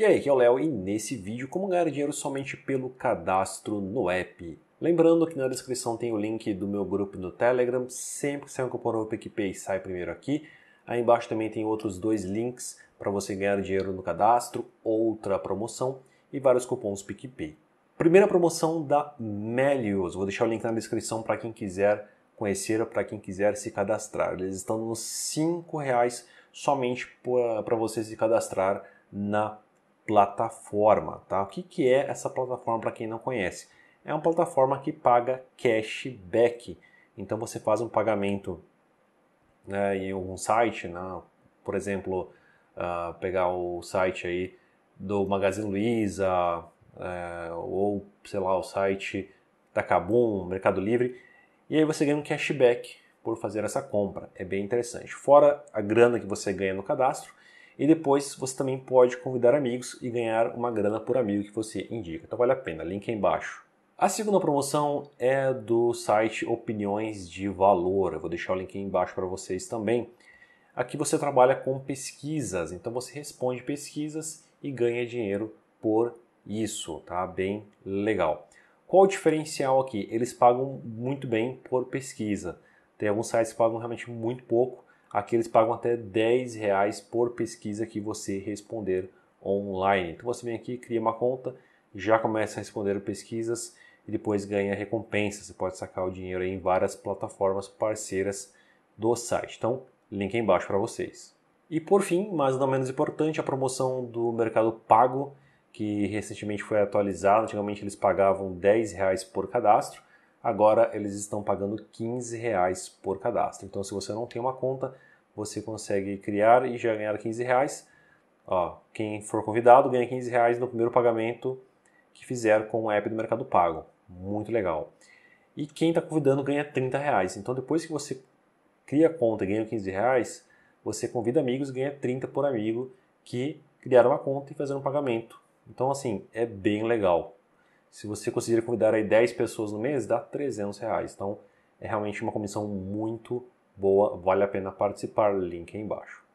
E aí, aqui é o Léo e nesse vídeo como ganhar dinheiro somente pelo cadastro no app. Lembrando que na descrição tem o link do meu grupo no Telegram, sempre que sai um cupom novo PicPay sai primeiro aqui. Aí embaixo também tem outros dois links para você ganhar dinheiro no cadastro, outra promoção e vários cupons PicPay. Primeira promoção da Melius, vou deixar o link na descrição para quem quiser conhecer, para quem quiser se cadastrar. Eles estão nos R$ reais somente para você se cadastrar na plataforma, tá? O que, que é essa plataforma para quem não conhece? É uma plataforma que paga cashback. Então você faz um pagamento né, em algum site, né? por exemplo, uh, pegar o site aí do Magazine Luiza uh, ou sei lá o site da Kabum, Mercado Livre, e aí você ganha um cashback por fazer essa compra. É bem interessante. Fora a grana que você ganha no cadastro e depois você também pode convidar amigos e ganhar uma grana por amigo que você indica. Então vale a pena, link aí embaixo. A segunda promoção é do site Opiniões de Valor. Eu vou deixar o link aí embaixo para vocês também. Aqui você trabalha com pesquisas, então você responde pesquisas e ganha dinheiro por isso, tá? Bem legal. Qual o diferencial aqui? Eles pagam muito bem por pesquisa. Tem alguns sites que pagam realmente muito pouco Aqui eles pagam até 10 reais por pesquisa que você responder online. Então você vem aqui, cria uma conta, já começa a responder pesquisas e depois ganha recompensa. Você pode sacar o dinheiro em várias plataformas parceiras do site. Então, link aí embaixo para vocês. E por fim, mas não menos importante, a promoção do Mercado Pago, que recentemente foi atualizada. Antigamente eles pagavam 10 reais por cadastro Agora eles estão pagando 15 reais por cadastro. Então, se você não tem uma conta, você consegue criar e já ganhar 15 reais. Ó, quem for convidado ganha 15 reais no primeiro pagamento que fizer com o app do Mercado Pago. Muito legal. E quem está convidando ganha 30 reais. Então, depois que você cria a conta e ganha 15 reais, você convida amigos e ganha 30 por amigo que criaram uma conta e fizeram um pagamento. Então, assim, é bem legal. Se você conseguir convidar aí 10 pessoas no mês, dá 300 reais. Então, é realmente uma comissão muito boa, vale a pena participar, link aí embaixo.